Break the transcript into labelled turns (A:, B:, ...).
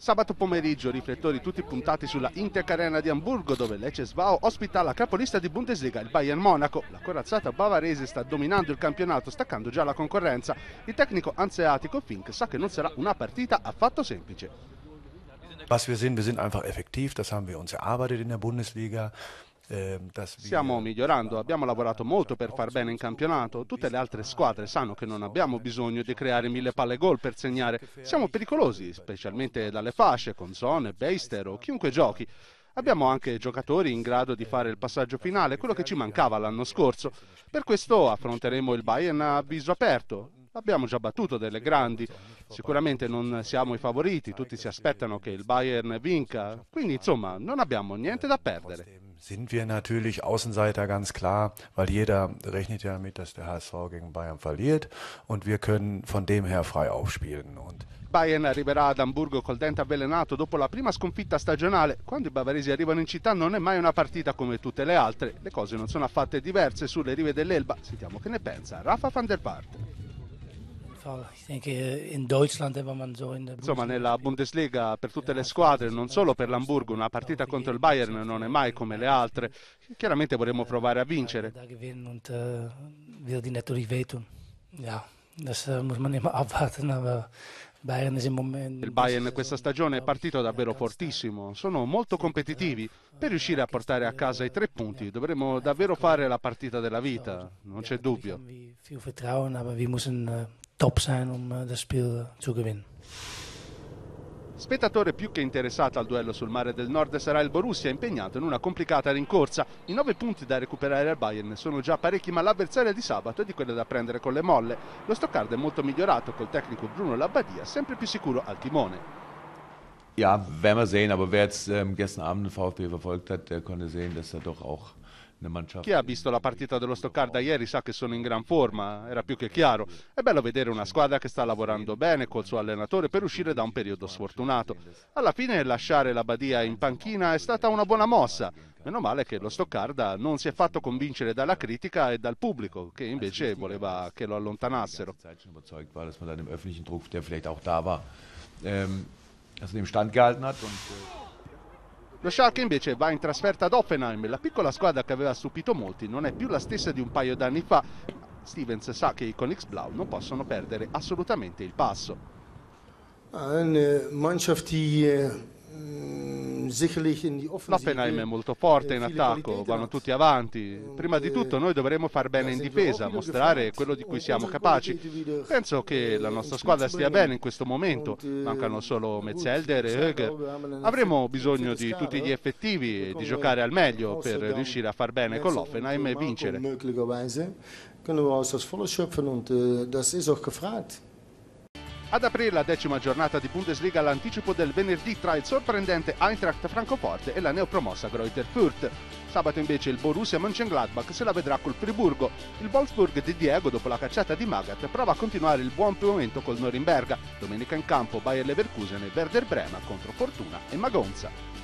A: Sabato pomeriggio riflettori tutti puntati sulla Intercarena di Hamburgo dove Lecce Svao ospita la capolista di Bundesliga, il Bayern Monaco. La corazzata bavarese sta dominando il campionato staccando già la concorrenza. Il tecnico anseatico Fink sa che non sarà una partita affatto semplice. Was wir sehen, wir sind einfach effektiv, das haben wir uns erarbeitet in der Bundesliga. Ehm, Stiamo migliorando, abbiamo lavorato molto per far bene in campionato, tutte le altre squadre sanno che non abbiamo bisogno di creare mille palle gol per segnare, siamo pericolosi, specialmente dalle fasce, con Zone, Beister o chiunque giochi. Abbiamo anche giocatori in grado di fare il passaggio finale, quello che ci mancava l'anno scorso. Per questo affronteremo il Bayern a viso aperto. Abbiamo già battuto delle grandi, sicuramente non siamo i favoriti, tutti si aspettano che il Bayern vinca, quindi insomma non abbiamo niente da perdere. sind wir natürlich Außenseiter ganz klar, weil jeder rechnet ja damit, dass der HSV gegen Bayern verliert und wir können von dem her frei aufspielen. Und Bayern arriverà ad Hamburgo col dente avvelenato dopo la prima sconfitta stagionale. Quando i bavaresi arrivano in città non è mai una partita come tutte le altre, le cose non sono affatto diverse sulle rive dell'Elba. Sentiamo che ne pensa Rafa van der Parte.
B: Fall. in Deutschland wenn Insomma,
A: nella Bundesliga per tutte le squadre, non solo per l'Hamburgo, una partita contro il Bayern non è mai come le altre. Chiaramente vorremmo eh, provare a vincere.
B: il Bayern
A: questa stagione è partito davvero fortissimo, sono molto competitivi. Per riuscire a portare a casa i tre punti dovremmo eh, davvero ecco. fare la partita della vita, non c'è dubbio
B: top zijn om eh, dat speel eh, te gewinnen.
A: Spettatore più che interessato al duello sul mare del nord sarà il Borussia impegnato in una complicata rincorsa. I nove punti da recuperare al Bayern sono già parecchi ma l'avversaria di sabato è di quella da prendere con le molle. Lo Stoccardo è molto migliorato col tecnico Bruno Labbadia sempre più sicuro al timone. Ja, werden wir sehen, aber wer jetzt ähm, gestern Abend den VfB verfolgt hat, der konnte sehen, dass er doch auch chi ha visto la partita dello Stoccarda ieri sa che sono in gran forma, era più che chiaro. È bello vedere una squadra che sta lavorando bene col suo allenatore per uscire da un periodo sfortunato. Alla fine lasciare la Badia in panchina è stata una buona mossa. Meno male che lo Stoccarda non si è fatto convincere dalla critica e dal pubblico, che invece voleva che lo allontanassero. Also ähm, Stand gehalten hat und äh, lo Schalke invece va in trasferta ad Offenheim, la piccola squadra che aveva stupito molti non è più la stessa di un paio d'anni fa. Stevens sa che i Conix Blau non possono perdere assolutamente il passo. Eine ah, Mannschaft, die mm, L'Oppenheim è molto forte äh, in attacco, vanno tutti avanti. Prima di äh, tutto noi dovremo far bene in difesa, mostrare quello di cui siamo capaci. Penso che la nostra squadra stia bene in questo momento, eh, mancano solo Metzelder e Höger. Avremo bisogno di tutti gli effettivi e di giocare al meglio per riuscire a far bene con l'Offenheim e vincere.
B: Können wir aus das Follow schöpfen und äh, das ist auch gefragt.
A: Ad aprire la decima giornata di Bundesliga l'anticipo del venerdì tra il sorprendente Eintracht Francoforte e la neopromossa Greuther Fürth. Sabato invece il Borussia Mönchengladbach se la vedrà col Friburgo. Il Wolfsburg di Diego dopo la cacciata di Magat prova a continuare il buon momento col Norimberga. Domenica in campo Bayer Leverkusen e Werder Brema contro Fortuna e Magonza.